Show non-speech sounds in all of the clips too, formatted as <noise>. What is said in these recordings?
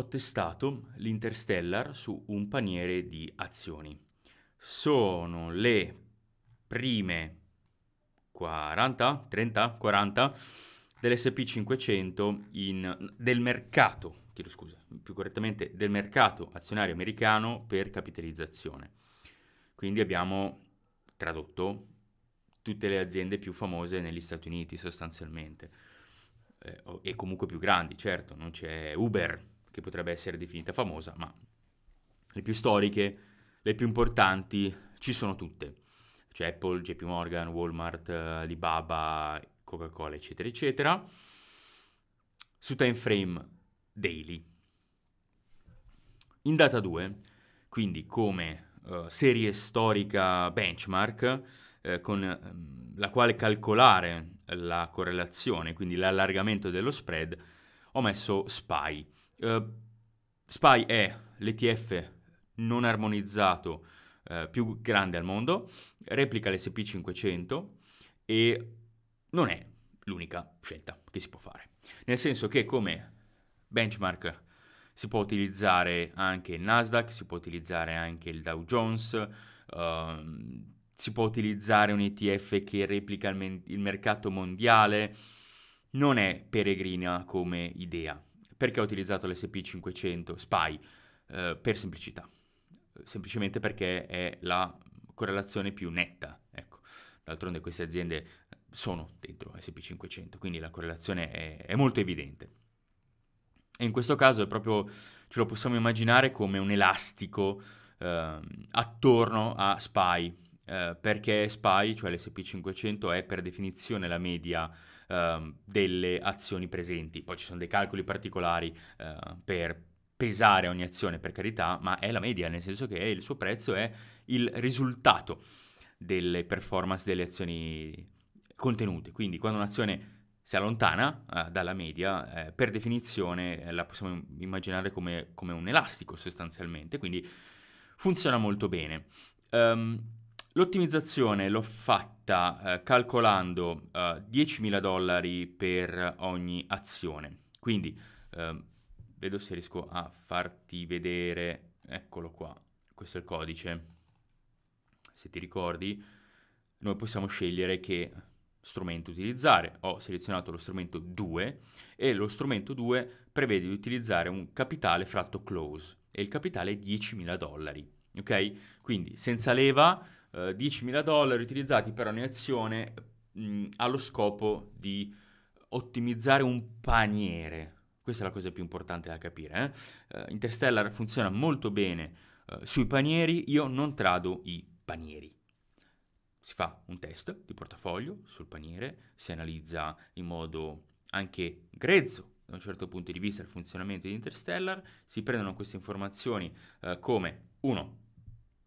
ho testato l'Interstellar su un paniere di azioni. Sono le prime 40, 30, 40 dell'SP500 in, del mercato, chiedo scusa, più correttamente del mercato azionario americano per capitalizzazione. Quindi abbiamo tradotto tutte le aziende più famose negli Stati Uniti sostanzialmente eh, e comunque più grandi, certo, non c'è Uber, che potrebbe essere definita famosa, ma le più storiche, le più importanti, ci sono tutte. C'è Apple, JP Morgan, Walmart, Alibaba, Coca-Cola, eccetera, eccetera. Su time frame daily. In data 2, quindi come uh, serie storica benchmark, eh, con ehm, la quale calcolare la correlazione, quindi l'allargamento dello spread, ho messo SPY Uh, SPY è l'ETF non armonizzato uh, più grande al mondo, replica l'SP500 e non è l'unica scelta che si può fare. Nel senso che come benchmark si può utilizzare anche il Nasdaq, si può utilizzare anche il Dow Jones, uh, si può utilizzare un ETF che replica il, men- il mercato mondiale, non è peregrina come idea perché ho utilizzato l'SP500 SPY? Eh, per semplicità, semplicemente perché è la correlazione più netta, ecco. D'altronde queste aziende sono dentro SP500, quindi la correlazione è, è molto evidente. E in questo caso è proprio, ce lo possiamo immaginare come un elastico eh, attorno a SPY, eh, perché SPY, cioè l'SP500, è per definizione la media eh, delle azioni presenti. Poi ci sono dei calcoli particolari eh, per pesare ogni azione, per carità, ma è la media, nel senso che il suo prezzo è il risultato delle performance delle azioni contenute. Quindi quando un'azione si allontana eh, dalla media, eh, per definizione eh, la possiamo immaginare come, come, un elastico sostanzialmente, quindi funziona molto bene. Um, L'ottimizzazione l'ho fatta eh, calcolando eh, 10.000 dollari per ogni azione. Quindi eh, vedo se riesco a farti vedere. Eccolo qua. Questo è il codice. Se ti ricordi, noi possiamo scegliere che strumento utilizzare. Ho selezionato lo strumento 2 e lo strumento 2 prevede di utilizzare un capitale fratto close e il capitale è 10.000 dollari. Ok? Quindi senza leva eh, 10.000 dollari utilizzati per ogni azione mh, mm, allo scopo di ottimizzare un paniere. Questa è la cosa più importante da capire. Eh? Uh, Interstellar funziona molto bene uh, sui panieri, io non trado i panieri. Si fa un test di portafoglio sul paniere, si analizza in modo anche grezzo da un certo punto di vista il funzionamento di Interstellar, si prendono queste informazioni uh, come 1.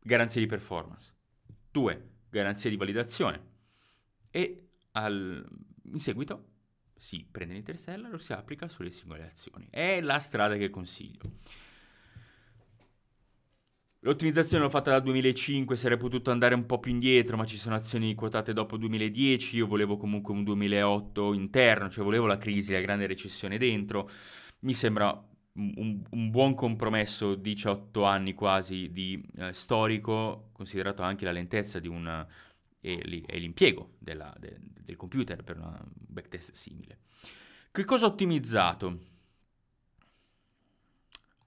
Garanzie di performance. 2. Garanzia di validazione. E al, in seguito si prende l'interstello e lo si applica sulle singole azioni. È la strada che consiglio. L'ottimizzazione l'ho fatta dal 2005, sarei potuto andare un po' più indietro, ma ci sono azioni quotate dopo 2010, io volevo comunque un 2008 interno, cioè volevo la crisi, la grande recessione dentro. Mi sembra un, un, buon compromesso 18 anni quasi di eh, storico, considerato anche la lentezza una, eh, e, e, l'impiego della, de, del computer per un backtest simile. Che cosa ho ottimizzato?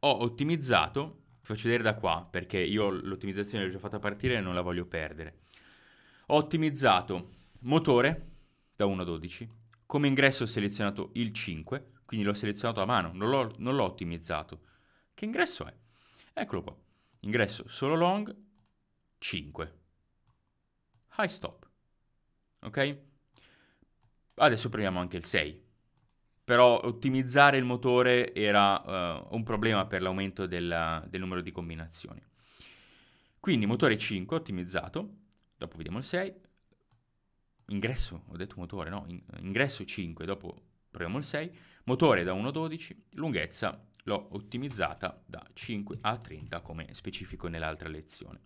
Ho ottimizzato, vi faccio vedere da qua perché io l'ottimizzazione l'ho già fatta partire e non la voglio perdere. Ho ottimizzato motore da 1 a 12, come ingresso ho selezionato il 5, quindi l'ho selezionato a mano, non l'ho, non l'ho ottimizzato. Che ingresso è? Eccolo qua, ingresso solo long 5, high stop, ok? Adesso proviamo anche il 6, però ottimizzare il motore era uh, un problema per l'aumento della, del numero di combinazioni. Quindi motore 5 ottimizzato, dopo vediamo il 6, ingresso, ho detto motore, no, in, ingresso 5, dopo Proviamo il 6. Motore da 1.12, lunghezza l'ho ottimizzata da 5 a 30 come specifico nell'altra lezione.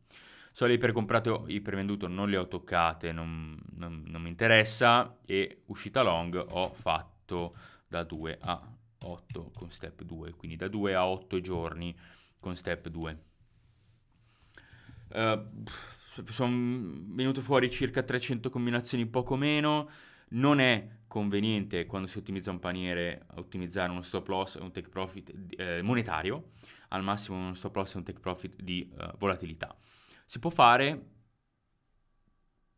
Solo ipercomprato e ipervenduto non le ho toccate, non, non, non mi interessa e uscita long ho fatto da 2 a 8 con step 2, quindi da 2 a 8 giorni con step 2. Uh, eh, sono venute fuori circa 300 combinazioni, poco meno, non è conveniente quando si ottimizza un paniere ottimizzare uno stop loss e un take profit eh, monetario, al massimo uno stop loss e un take profit di eh, volatilità. Si può fare,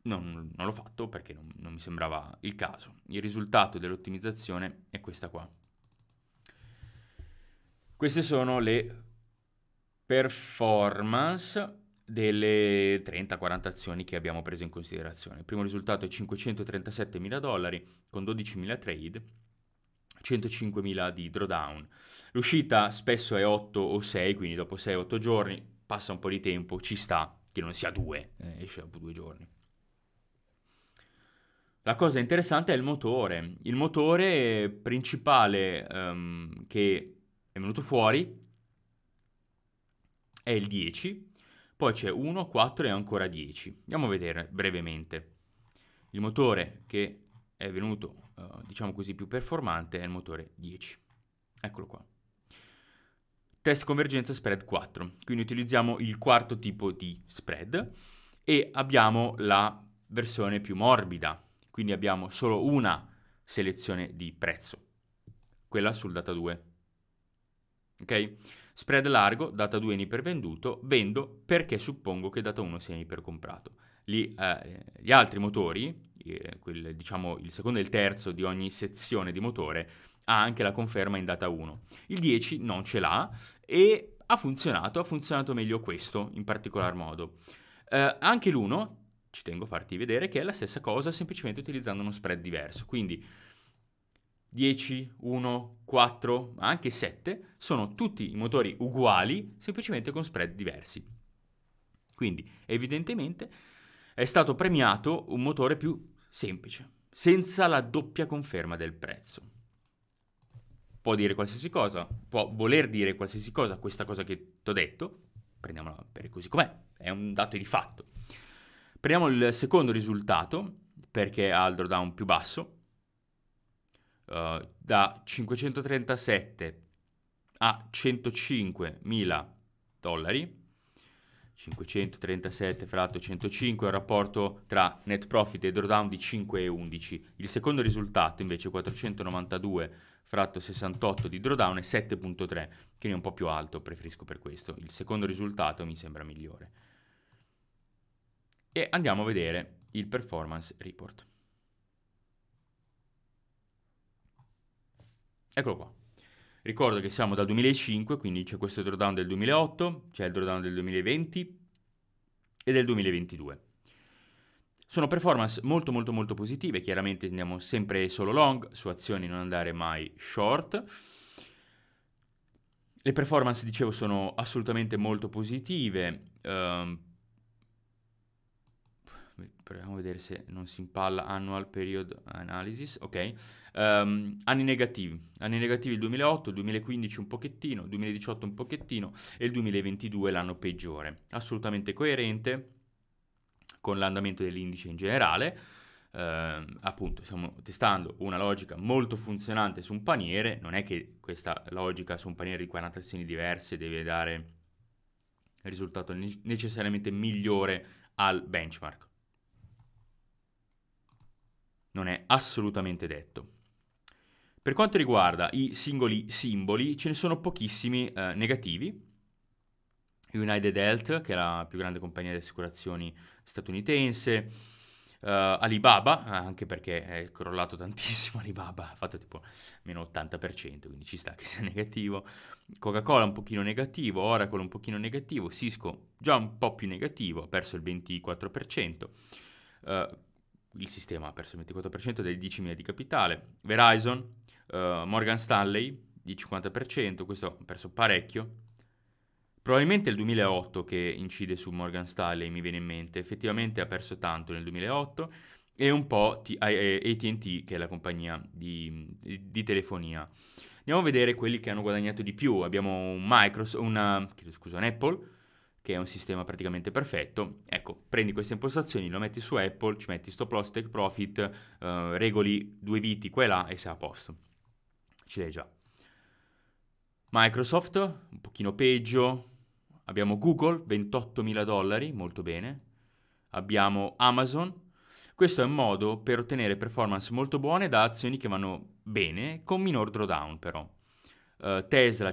non, non l'ho fatto perché non, non mi sembrava il caso. Il risultato dell'ottimizzazione è questa qua. Queste sono le performance delle 30-40 azioni che abbiamo preso in considerazione. Il primo risultato è 537 mila dollari con 12 mila trade, 105 mila di drawdown. L'uscita spesso è 8 o 6, quindi dopo 6-8 giorni passa un po' di tempo, ci sta che non sia 2, eh, esce dopo 2 giorni. La cosa interessante è il motore. Il motore principale um, che è venuto fuori è il 10 poi c'è 1, 4 e ancora 10. Andiamo a vedere brevemente. Il motore che è venuto, eh, diciamo così, più performante è il motore 10. Eccolo qua. Test convergenza spread 4. Quindi utilizziamo il quarto tipo di spread e abbiamo la versione più morbida. Quindi abbiamo solo una selezione di prezzo, quella sul data 2. Ok? Spread largo, data 2 in ipervenduto, vendo perché suppongo che data 1 sia in ipercomprato. Gli, eh, gli altri motori, eh, quel, diciamo il secondo e il terzo di ogni sezione di motore, ha anche la conferma in data 1. Il 10 non ce l'ha e ha funzionato, ha funzionato meglio questo in particolar modo. Eh, anche l'1, ci tengo a farti vedere, che è la stessa cosa semplicemente utilizzando uno spread diverso. Quindi 10, 1, 4, ma anche 7, sono tutti i motori uguali, semplicemente con spread diversi. Quindi evidentemente è stato premiato un motore più semplice, senza la doppia conferma del prezzo. Può dire qualsiasi cosa, può voler dire qualsiasi cosa, questa cosa che ti ho detto, prendiamola per così com'è, è un dato di fatto. Prendiamo il secondo risultato, perché ha il drawdown più basso, eh, da 537 a 105 mila dollari. 537 fratto 105 è un rapporto tra net profit e drawdown di 5,11. Il secondo risultato invece 492 fratto 68 di drawdown è 7.3, che è un po' più alto, preferisco per questo. Il secondo risultato mi sembra migliore. E andiamo a vedere il performance report. Eccolo qua. Ricordo che siamo dal 2005, quindi c'è questo drawdown del 2008, c'è il drawdown del 2020 e del 2022. Sono performance molto molto molto positive, chiaramente andiamo sempre solo long, su azioni non andare mai short. Le performance, dicevo, sono assolutamente molto positive. Um, proviamo a vedere se non si impalla annual period analysis, ok, um, anni negativi, anni negativi il 2008, il 2015 un pochettino, il 2018 un pochettino e il 2022 l'anno peggiore, assolutamente coerente con l'andamento dell'indice in generale, uh, appunto stiamo testando una logica molto funzionante su un paniere, non è che questa logica su un paniere di 40 azioni diverse deve dare risultato necessariamente migliore al benchmark non è assolutamente detto. Per quanto riguarda i singoli simboli, ce ne sono pochissimi eh, negativi. United Health, che è la più grande compagnia di assicurazioni statunitense, uh, Alibaba, anche perché è crollato <laughs> tantissimo Alibaba, ha fatto tipo meno 80%, quindi ci sta che sia <laughs> negativo, Coca-Cola un pochino negativo, Oracle un pochino negativo, Cisco già un po' più negativo, ha perso il 24%, uh, il sistema ha perso il 24% dei 10.000 di capitale, Verizon, eh, Morgan Stanley, di 50%, questo ha perso parecchio. Probabilmente il 2008 che incide su Morgan Stanley, mi viene in mente, effettivamente ha perso tanto nel 2008 e un po' T- eh, ATT che è la compagnia di, di, telefonia. Andiamo a vedere quelli che hanno guadagnato di più, abbiamo un Microsoft, una, scusa, un Apple, che è un sistema praticamente perfetto. Ecco, prendi queste impostazioni, lo metti su Apple, ci metti stop loss, take profit, eh, regoli due viti qua e là e sei a posto. Ci l'hai già. Microsoft, un pochino peggio. Abbiamo Google, 28 mila dollari, molto bene. Abbiamo Amazon. Questo è un modo per ottenere performance molto buone da azioni che vanno bene, con minor drawdown però uh, Tesla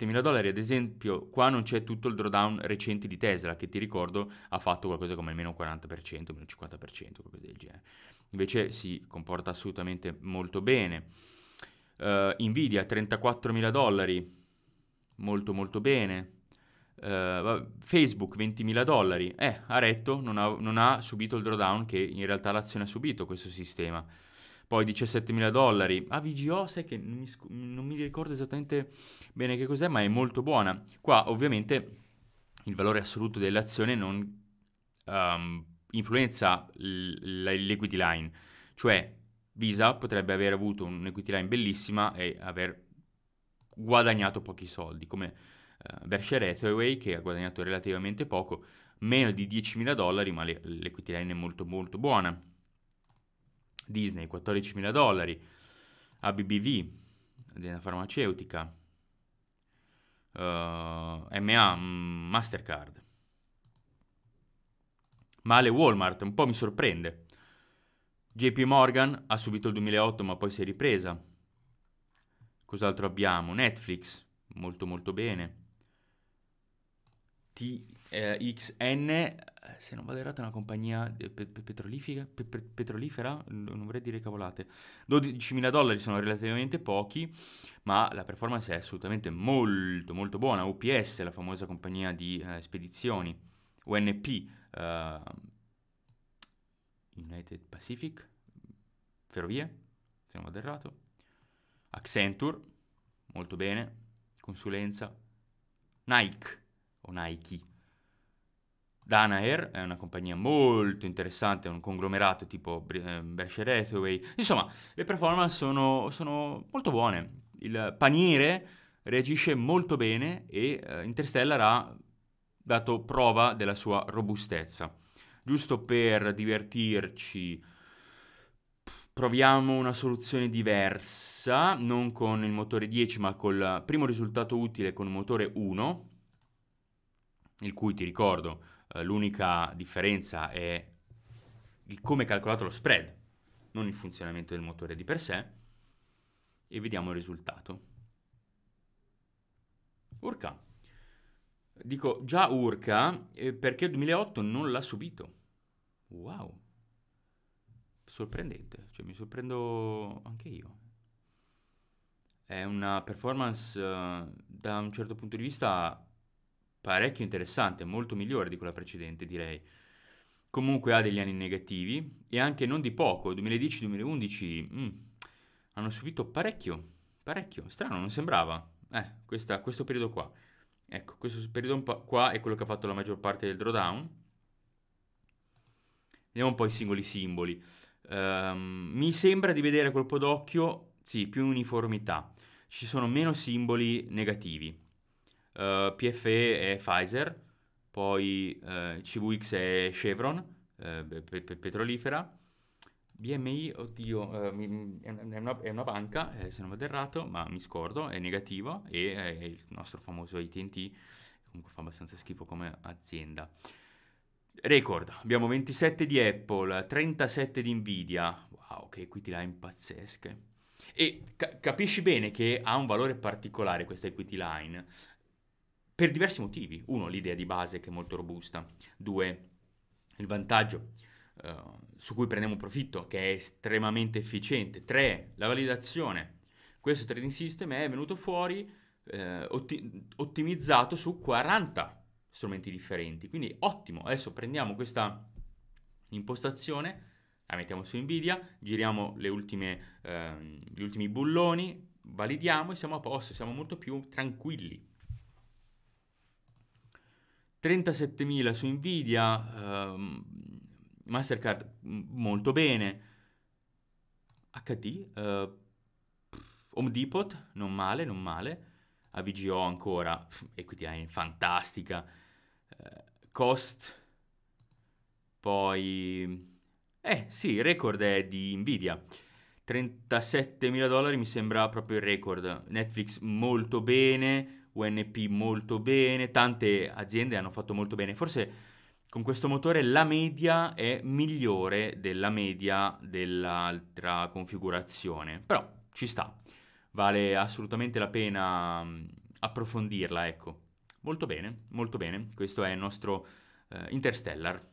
mila dollari, ad esempio qua non c'è tutto il drawdown recente di Tesla che ti ricordo ha fatto qualcosa come meno 40%, meno 50%, qualcosa del genere. Invece si comporta assolutamente molto bene. Uh, Nvidia mila dollari, molto molto bene. Uh, Facebook 20.000 dollari, eh, ha retto, non ha, non ha subito il drawdown che in realtà l'azione ha subito questo sistema poi 17 mila dollari. AVGO, sai che non mi, non mi ricordo esattamente bene che cos'è, ma è molto buona. Qua ovviamente il valore assoluto dell'azione non um, influenza l- l- l'equity line, cioè Visa potrebbe aver avuto un'equity line bellissima e aver guadagnato pochi soldi, come uh, Berkshire Hathaway che ha guadagnato relativamente poco, meno di 10 mila dollari, ma le- l'equity line è molto molto buona. Disney 14.000 dollari, ABBV, azienda farmaceutica, uh, MA, Mastercard. Male Walmart, un po' mi sorprende. JP Morgan ha subito il 2008 ma poi si è ripresa. Cos'altro abbiamo? Netflix, molto molto bene. TXN eh, eh, se non vado errato, è una compagnia eh, petrolifera, petrolifera, non vorrei dire cavolate. 12.000 dollari sono relativamente pochi, ma la performance è assolutamente molto, molto buona. UPS, la famosa compagnia di eh, spedizioni, UNP, eh, United Pacific, Ferrovie, se non vado errato, Accenture, molto bene, consulenza, Nike o Nike Danaher è una compagnia molto interessante, un conglomerato tipo eh, Berkshire Hathaway. Insomma, le performance sono, sono molto buone. Il paniere reagisce molto bene e eh, Interstellar ha dato prova della sua robustezza. Giusto per divertirci, proviamo una soluzione diversa, non con il motore 10 ma col primo risultato utile con il motore 1, il cui ti ricordo eh, l'unica differenza è il come è calcolato lo spread, non il funzionamento del motore di per sé, e vediamo il risultato. Urca. Dico già Urca eh, perché il 2008 non l'ha subito. Wow. Sorprendente, cioè mi sorprendo anche io. È una performance eh, da un certo punto di vista parecchio interessante, molto migliore di quella precedente direi. Comunque ha degli anni negativi e anche non di poco, 2010-2011 mm, hanno subito parecchio, parecchio, strano, non sembrava. Eh, questa, questo periodo qua. Ecco, questo periodo qua è quello che ha fatto la maggior parte del drawdown. Vediamo un po' i singoli simboli. Um, mi sembra di vedere colpo d'occhio, sì, più uniformità. Ci sono meno simboli negativi uh, eh, PFE è Pfizer, poi uh, eh, CVX è Chevron, eh, pe- petrolifera, BMI, oddio, è una, è, una, banca, se non vado errato, ma mi scordo, è negativo, e è il nostro famoso AT&T, comunque fa abbastanza schifo come azienda. Record, abbiamo 27 di Apple, 37 di Nvidia, wow che equity line pazzesche. E ca- capisci bene che ha un valore particolare questa equity line, per diversi motivi. Uno, l'idea di base che è molto robusta. Due, il vantaggio uh, su cui prendiamo profitto che è estremamente efficiente. Tre, la validazione. Questo trading system è venuto fuori eh, otti- ottimizzato su 40 strumenti differenti. Quindi ottimo. Adesso prendiamo questa impostazione, la mettiamo su Nvidia, giriamo ultime, eh, gli ultimi bulloni, validiamo e siamo a posto, siamo molto più tranquilli. 37.000 su Nvidia, ehm, Mastercard mm, molto bene, HD, eh, Home Depot non male, non male, AVGO ancora, Equity Line fantastica, eh, Cost, poi... Eh sì, il record è di Nvidia. 37.000 dollari mi sembra proprio il record. Netflix molto bene, UNP molto bene, tante aziende hanno fatto molto bene. Forse con questo motore la media è migliore della media dell'altra configurazione, però ci sta. Vale assolutamente la pena approfondirla, ecco. Molto bene, molto bene. Questo è il nostro eh, Interstellar.